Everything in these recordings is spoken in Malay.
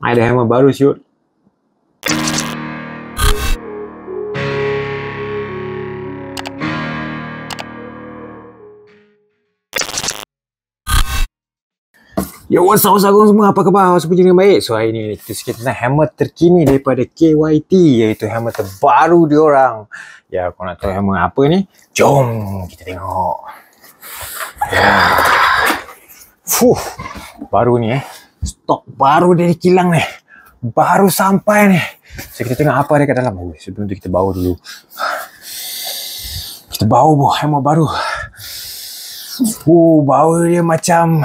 Ada hammer baru siut. Yo, what's up, what's semua? Apa khabar? Apa semua jenis baik? So, hari ni kita sikit tentang hammer terkini daripada KYT iaitu hammer terbaru diorang. Ya, kau nak tahu hammer apa ni? Jom kita tengok. Ya. Yeah. Fuh, baru ni eh. Stok baru dari kilang ni. Baru sampai ni. So, kita tengok apa ada kat dalam. Oh, sebelum tu kita bau dulu. Kita bau buah hammer baru. Fuh, bau dia macam...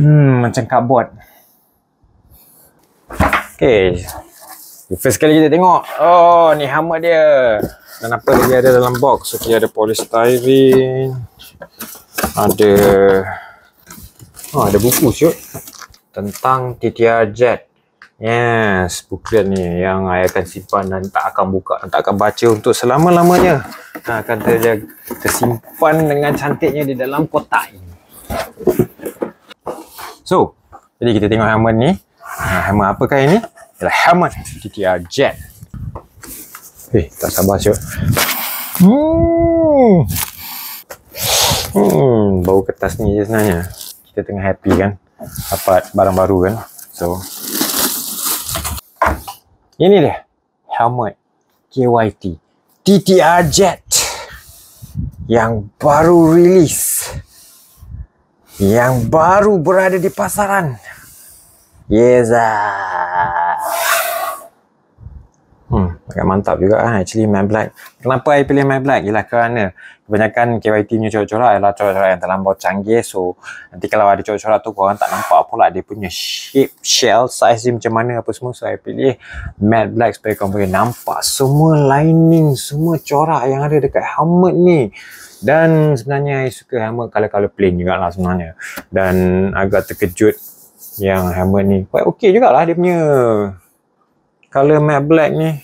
Hmm, macam kabut. Okay. First kali kita tengok. Oh, ni hammer dia. Dan apa lagi ada dalam box. So, dia ada polystyrene ada oh, ada buku siut tentang TTR Jet yes buku ni yang saya akan simpan dan tak akan buka dan tak akan baca untuk selama-lamanya ha, akan terjaga tersimpan dengan cantiknya di dalam kotak ini so jadi kita tengok Hammer ni ha, Hammer apakah ini ialah Hammer TTR Jet eh tak sabar siut hmm hmm bau kertas ni je sebenarnya kita tengah happy kan dapat barang baru kan so ini dia helmet KYT TTR Jet yang baru release yang baru berada di pasaran yeza yeah, agak mantap juga lah actually Man Black. Kenapa saya pilih Man Black? Yelah kerana kebanyakan KYT punya corak-corak adalah lah. corak-corak yang terlampau canggih. So nanti kalau ada corak-corak lah tu korang tak nampak pula dia punya shape, shell, size dia macam mana apa semua. So saya pilih matte Black supaya korang boleh nampak semua lining, semua corak yang ada dekat helmet ni. Dan sebenarnya saya suka helmet color-color plain juga lah sebenarnya. Dan agak terkejut yang helmet ni. Quite okay jugalah dia punya color matte black ni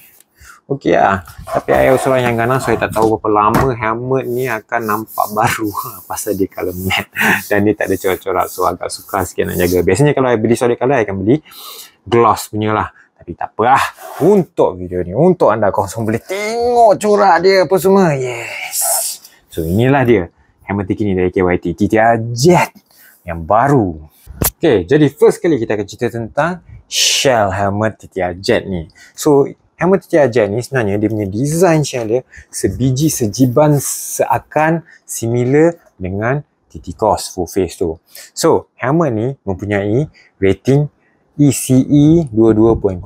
Okey lah. Tapi saya usulah yang ganas. Saya tak tahu berapa lama helmet ni akan nampak baru. Ha, pasal dia kalau matte. Dan dia tak ada corak-corak. So agak suka sikit nak jaga. Biasanya kalau saya beli solid color, saya akan beli gloss punya lah. Tapi tak apalah. Untuk video ni. Untuk anda kosong boleh tengok corak dia apa semua. Yes. So inilah dia. Helmet ini dari KYT. Titia Jet. Yang baru. Okay. Jadi first kali kita akan cerita tentang shell helmet Titia Jet ni. So Helmet TTR ni sebenarnya dia punya design shell dia sebiji sejiban seakan similar dengan TT Cross full face tu. So, helmet ni mempunyai rating ECE 22.06.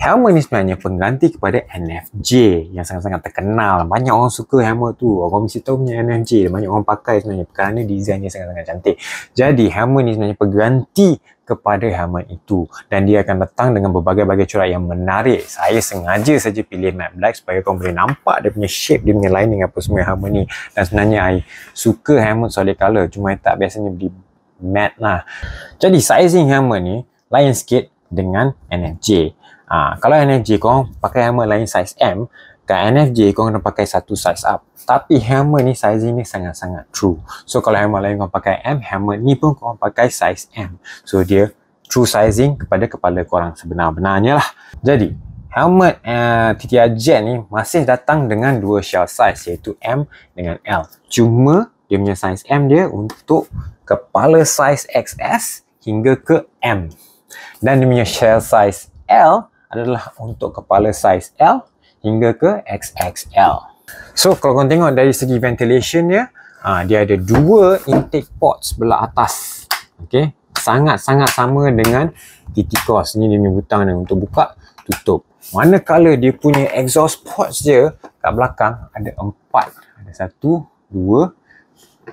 Helmet ni sebenarnya pengganti kepada NFJ yang sangat-sangat terkenal. Banyak orang suka helmet tu. Orang mesti tahu punya NFJ. Banyak orang pakai sebenarnya kerana desainnya sangat-sangat cantik. Jadi, helmet ni sebenarnya pengganti kepada hama itu dan dia akan datang dengan berbagai-bagai corak yang menarik. Saya sengaja saja pilih matte black supaya kau boleh nampak dia punya shape, dia punya lining apa semua hama ni. Dan sebenarnya saya suka hama solid color cuma saya tak biasanya beli matte lah. Jadi sizing hama ni lain sikit dengan NFJ. Ha, ah, kalau NFJ kau pakai hama lain size M, Kat NFJ kau kena pakai satu size up Tapi hammer ni size ni sangat-sangat true So kalau hammer lain kau pakai M Hammer ni pun kau pakai size M So dia true sizing kepada kepala korang sebenar-benarnya lah Jadi helmet uh, eh, TTR Jet ni masih datang dengan dua shell size iaitu M dengan L Cuma dia punya size M dia untuk kepala size XS hingga ke M dan dia punya shell size L adalah untuk kepala size L hingga ke XXL. So kalau korang tengok dari segi ventilationnya, uh, ha, dia ada dua intake ports belah atas. Okay. Sangat-sangat sama dengan TT-COS. Ini dia punya butang ni untuk buka, tutup. Manakala dia punya exhaust ports dia kat belakang ada empat. Ada satu, dua,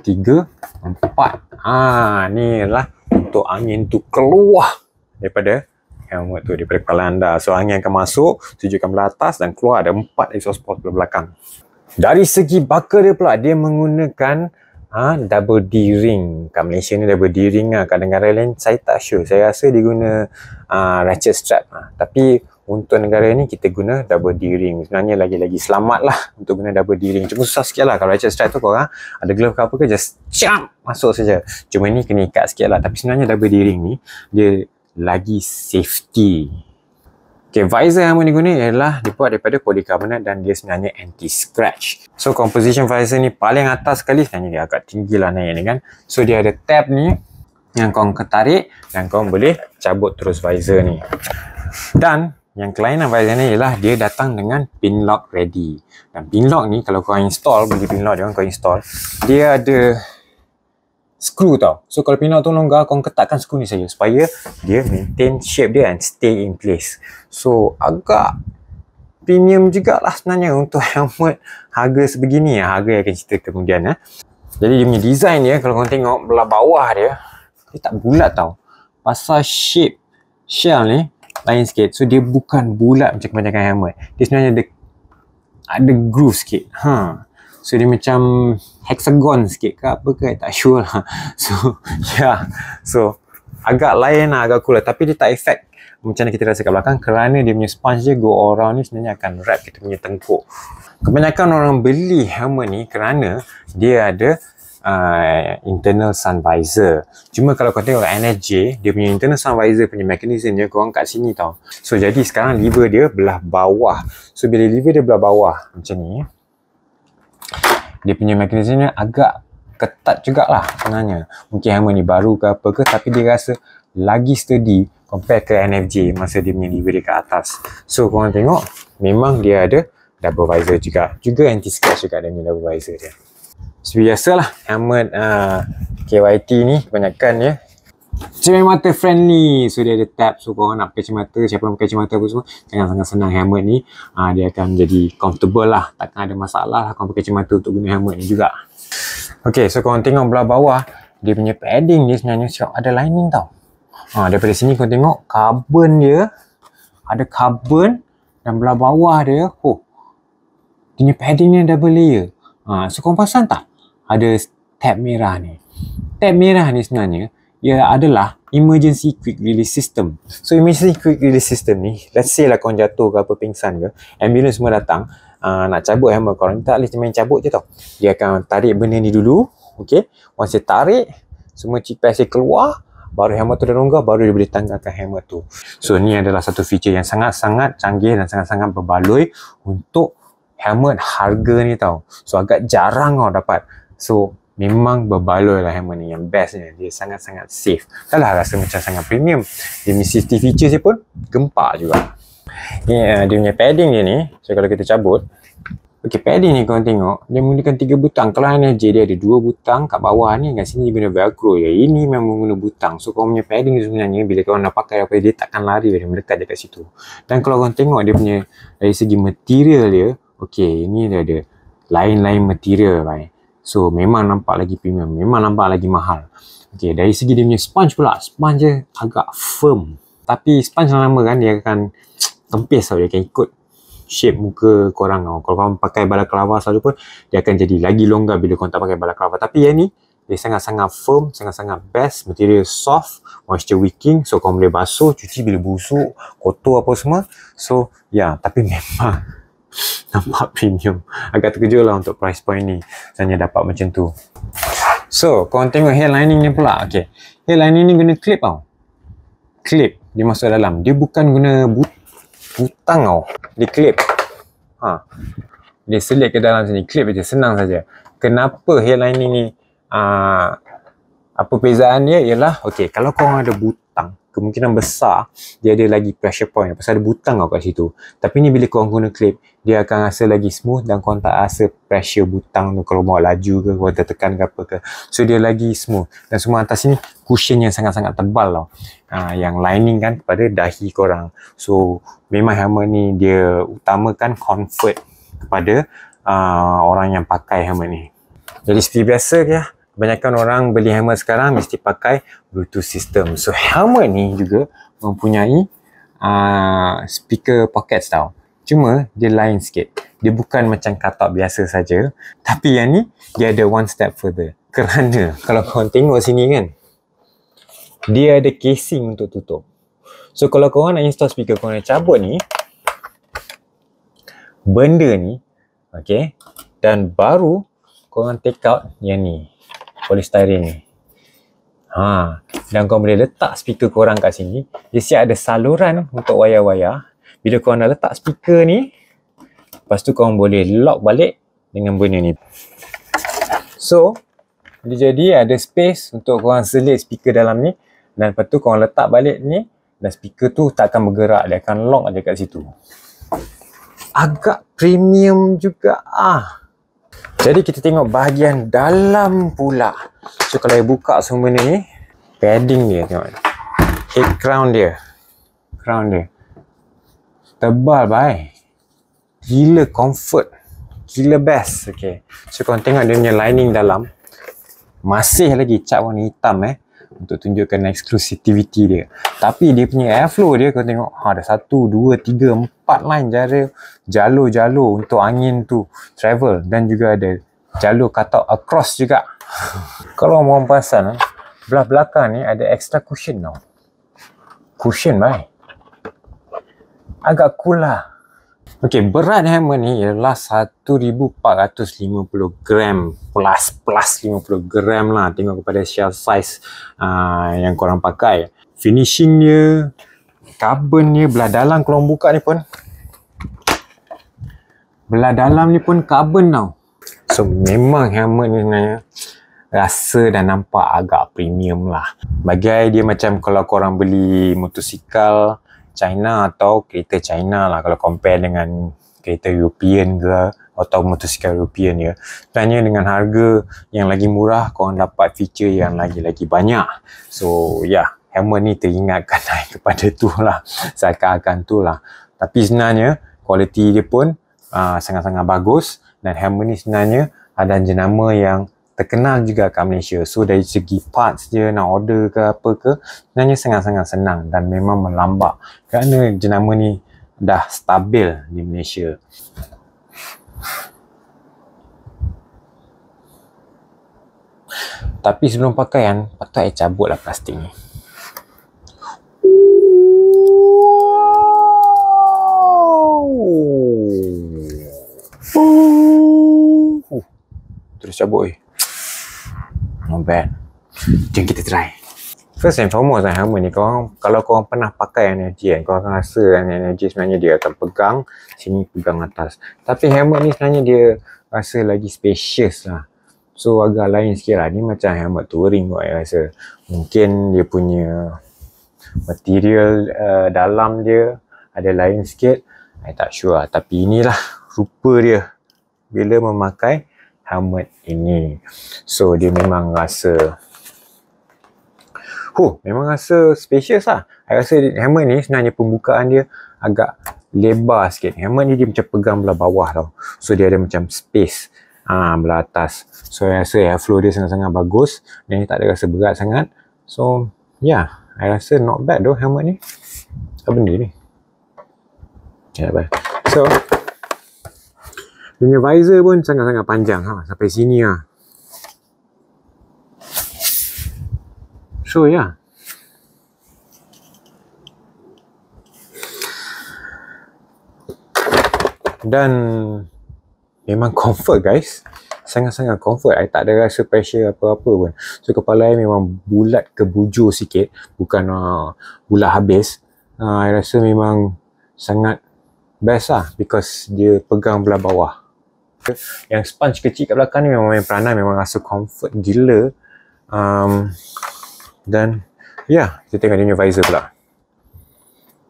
tiga, empat. Ah, ni lah untuk angin tu keluar daripada helmet tu daripada kepala anda. So angin akan masuk, tujukan belatas dan keluar ada empat exhaust port belakang. Dari segi bakar dia pula, dia menggunakan ha, double D-ring. Kat Malaysia ni double D-ring lah. negara lain saya tak sure. Saya rasa dia guna uh, ratchet strap. Ha. Tapi untuk negara ni kita guna double D-ring. Sebenarnya lagi-lagi selamat lah untuk guna double D-ring. Cuma susah sikit lah kalau ratchet strap tu korang ada glove ke apa ke just jump masuk saja. Cuma ni kena ikat sikit lah. Tapi sebenarnya double D-ring ni dia lagi safety. Okay, visor yang ini guna ialah dibuat daripada polycarbonate dan dia sebenarnya anti-scratch. So, composition visor ni paling atas sekali sebenarnya dia agak tinggi lah naik ni kan. So, dia ada tab ni yang kau ketarik dan kau boleh cabut terus visor ni. Dan yang kelainan visor ni ialah dia datang dengan pin lock ready. Dan pin lock ni kalau kau install, bagi pin lock dia kau install, dia ada screw tau. So kalau pinau tu longgar, kau ketatkan screw ni saja supaya dia maintain shape dia and stay in place. So agak premium juga lah. sebenarnya untuk helmet harga sebegini ya. Harga yang akan cerita kemudian ya. Jadi dia punya design dia kalau kau tengok belah bawah dia dia tak bulat tau. Pasal shape shell ni lain sikit. So dia bukan bulat macam kebanyakan helmet. Dia sebenarnya ada ada groove sikit. Ha. Huh. So dia macam hexagon sikit ke apa ke tak sure lah. So yeah. So agak lain lah agak cool lah tapi dia tak efek macam mana kita rasa kat belakang kerana dia punya sponge je. go around ni sebenarnya akan wrap kita punya tengkuk. Kebanyakan orang beli helmet ni kerana dia ada uh, internal sun visor. Cuma kalau kau tengok NSJ, dia punya internal sun visor punya mekanisme dia korang kat sini tau. So jadi sekarang liver dia belah bawah. So bila liver dia belah bawah macam ni, dia punya magnesium agak ketat juga jugalah sebenarnya. Mungkin hammer ni baru ke apa ke tapi dia rasa lagi sturdy compare ke NFJ masa dia punya delivery kat atas. So korang tengok memang dia ada double visor juga. Juga anti scratch juga ada punya double visor dia. So biasalah hammer uh, ah, KYT ni kebanyakan ya Cermin mata friendly. So dia ada tab. So korang nak pakai cermin mata. Siapa nak pakai cermin mata apa semua. Jangan sangat senang helmet ni. Ha, dia akan jadi comfortable lah. Takkan ada masalah lah. pakai cermin mata untuk guna helmet ni juga. Okay. So korang tengok belah bawah. Dia punya padding ni sebenarnya siap ada lining tau. Ha, daripada sini korang tengok. Carbon dia. Ada carbon. Dan belah bawah dia. Oh. Dia padding ni double layer. Ha, so korang pasang tak? Ada tab merah ni. Tab merah ni sebenarnya ia adalah emergency quick release system. So emergency quick release system ni, let's say lah korang jatuh ke apa, pingsan ke, ambulance semua datang, uh, nak cabut helmet korang, tak boleh main cabut je tau. Dia akan tarik benda ni dulu, okay. Once dia tarik, semua cheek pads keluar, baru helmet tu dah longgar, baru dia boleh tanggalkan helmet tu. So ni adalah satu feature yang sangat-sangat canggih dan sangat-sangat berbaloi untuk helmet harga ni tau. So agak jarang tau dapat. So memang berbaloi lah handphone ni yang best ni dia sangat-sangat safe tak lah rasa macam sangat premium dia punya safety features dia pun gempak juga ni yeah, dia punya padding dia ni so kalau kita cabut ok padding ni korang tengok dia menggunakan 3 butang kalau NLJ dia ada 2 butang kat bawah ni kat sini dia guna velcro ya ini memang menggunakan butang so korang punya padding ni sebenarnya bila korang nak pakai apa dia takkan lari dia mendekat dekat situ dan kalau korang tengok dia punya dari segi material dia ok ini dia ada lain-lain material right? So memang nampak lagi premium, memang nampak lagi mahal. Okey, dari segi dia punya sponge pula, sponge dia agak firm. Tapi sponge yang lama kan dia akan tempis tau, dia akan ikut shape muka korang Kalau korang pakai balaklava selalu pun, dia akan jadi lagi longgar bila korang tak pakai balaklava. Tapi yang ni, dia sangat-sangat firm, sangat-sangat best, material soft, moisture wicking. So korang boleh basuh, cuci bila busuk, kotor apa semua. So, ya, yeah, tapi memang nampak premium agak terkejut lah untuk price point ni hanya dapat macam tu so korang tengok headlining ni pula okay. lining ni guna clip tau clip dia masuk dalam dia bukan guna but butang tau dia clip ha. dia selit ke dalam sini clip je senang saja. kenapa lining ni aa, ah, apa perbezaan dia ialah okay, kalau korang ada butang kemungkinan besar dia ada lagi pressure point pasal ada butang kau kat situ tapi ni bila kau guna clip dia akan rasa lagi smooth dan kau tak rasa pressure butang tu kalau bawa laju ke kau tekan ke apa ke so dia lagi smooth dan semua atas ni cushion yang sangat-sangat tebal tau ha, yang lining kan kepada dahi korang so memang helmet ni dia utamakan comfort kepada uh, orang yang pakai helmet ni jadi seperti biasa ya Kebanyakan orang beli helmet sekarang mesti pakai Bluetooth system. So helmet ni juga mempunyai uh, speaker pockets tau. Cuma dia lain sikit. Dia bukan macam katak biasa saja. Tapi yang ni dia ada one step further. Kerana kalau kau tengok sini kan. Dia ada casing untuk tutup. So kalau kau nak install speaker, kau nak cabut ni. Benda ni. Okay. Dan baru kau korang take out yang ni polystyrene ni. Ha, dan kau boleh letak speaker korang kat sini. Dia siap ada saluran untuk wayar-wayar. Bila kau nak letak speaker ni, lepas tu kau boleh lock balik dengan benda ni. So, dia jadi ada space untuk korang selit speaker dalam ni dan lepas tu korang letak balik ni dan speaker tu tak akan bergerak dia akan lock aja kat situ agak premium juga ah jadi kita tengok bahagian dalam pula. So kalau saya buka semua ni, padding dia tengok. Head crown dia. Crown dia. Tebal baik, Gila comfort. Gila best. Okay. So korang tengok dia punya lining dalam. Masih lagi cat warna hitam eh untuk tunjukkan eksklusiviti dia. Tapi dia punya airflow dia kau tengok ha ada 1 2 3 4 line jalur jalur-jalur untuk angin tu travel dan juga ada jalur kata across juga. Kalau orang pasal ha, belah belakang ni ada extra cushion tau. Cushion mai Agak cool lah. Okey, berat hammer ni ialah 1450 gram plus plus 50 gram lah tengok kepada shell size uh, yang korang pakai. Finishing dia, carbon dia belah dalam kalau buka ni pun belah dalam ni pun carbon tau. So memang hammer ni sebenarnya rasa dan nampak agak premium lah. Bagai dia macam kalau korang beli motosikal, China atau kereta China lah kalau compare dengan kereta European ke atau motosikal European ya. Tanya dengan harga yang lagi murah, korang dapat feature yang lagi-lagi banyak. So, ya, yeah, helmet ni teringatkan naik kepada tu lah. Saya akan tu lah. Tapi sebenarnya, quality dia pun uh, sangat-sangat bagus dan helmet ni sebenarnya ada jenama yang terkenal juga kat Malaysia. So dari segi parts dia nak order ke apa ke, sebenarnya sangat-sangat senang dan memang melambak kerana jenama ni dah stabil di Malaysia. Tapi sebelum pakaian, patut saya cabutlah plastik ni. Terus cabut eh not bad. Jom kita try. First and foremost lah eh, Hammer ni korang, kalau korang pernah pakai energy kan korang akan rasa kan energy sebenarnya dia akan pegang sini pegang atas. Tapi helmet ni sebenarnya dia rasa lagi spacious lah. So agak lain sikit lah. Ni macam helmet Touring kot saya rasa. Mungkin dia punya material uh, dalam dia ada lain sikit. I tak sure lah. Tapi inilah rupa dia bila memakai Hamad ini. So dia memang rasa huh, memang rasa spacious lah. I rasa Hamad ni sebenarnya pembukaan dia agak lebar sikit. Hamad ni dia macam pegang belah bawah tau. So dia ada macam space ah ha, belah atas. So saya, rasa airflow dia sangat-sangat bagus dan tak ada rasa berat sangat. So yeah, I rasa not bad though Hamad ni. Apa benda ni? Yeah, bye. So, dia punya visor pun sangat-sangat panjang ha, sampai sini ha. so yeah dan memang comfort guys sangat-sangat comfort I tak ada rasa pressure apa-apa pun so kepala saya memang bulat ke bujur sikit bukan uh, bulat habis uh, rasa memang sangat best lah because dia pegang belah bawah suka yang sponge kecil kat belakang ni memang main peranan memang rasa comfort gila um, dan ya yeah, kita tengok dia punya visor pula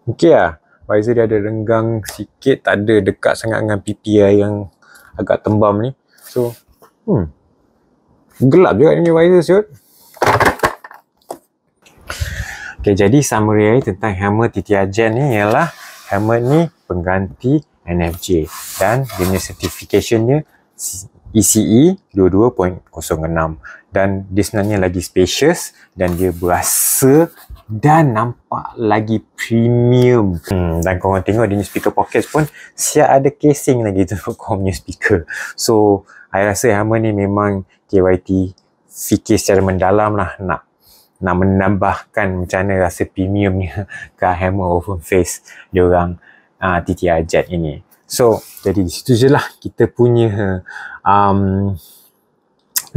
ok lah visor dia ada renggang sikit tak ada dekat sangat dengan PPI yang agak tembam ni so hmm gelap juga dia punya visor siut ok jadi summary tentang hammer TTR Gen ni ialah hammer ni pengganti NFJ dan dia punya certification dia ECE 22.06 dan dia sebenarnya lagi spacious dan dia berasa dan nampak lagi premium hmm, dan korang tengok dia punya speaker pocket pun siap ada casing lagi tu korang punya speaker so I rasa Hammer ni memang KYT fikir secara mendalam lah nak nak menambahkan macam mana rasa premiumnya ke Hammer Open Face diorang uh, ah, TTR jet ini. So, jadi di situ je lah kita punya um,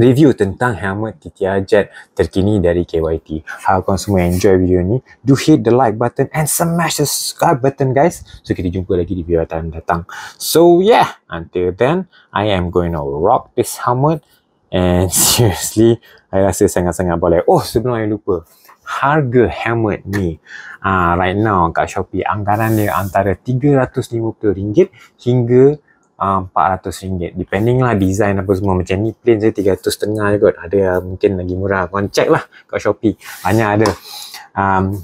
review tentang helmet TTR jet terkini dari KYT. Harapkan semua enjoy video ni. Do hit the like button and smash the subscribe button guys. So, kita jumpa lagi di video yang datang. So, yeah. Until then, I am going to rock this helmet. And seriously, I rasa sangat-sangat boleh. Oh, sebelum I lupa harga helmet ni uh, right now kat Shopee anggaran dia antara RM350 hingga ah, RM400 uh, depending lah design apa semua macam ni plain je RM300 tengah je kot ada uh, mungkin lagi murah korang check lah kat Shopee banyak ada um,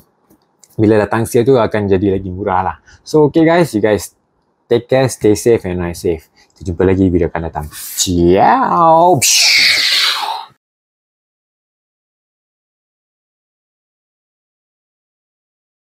bila datang sia tu akan jadi lagi murah lah so okay guys you guys take care stay safe and I safe kita jumpa lagi video akan datang ciao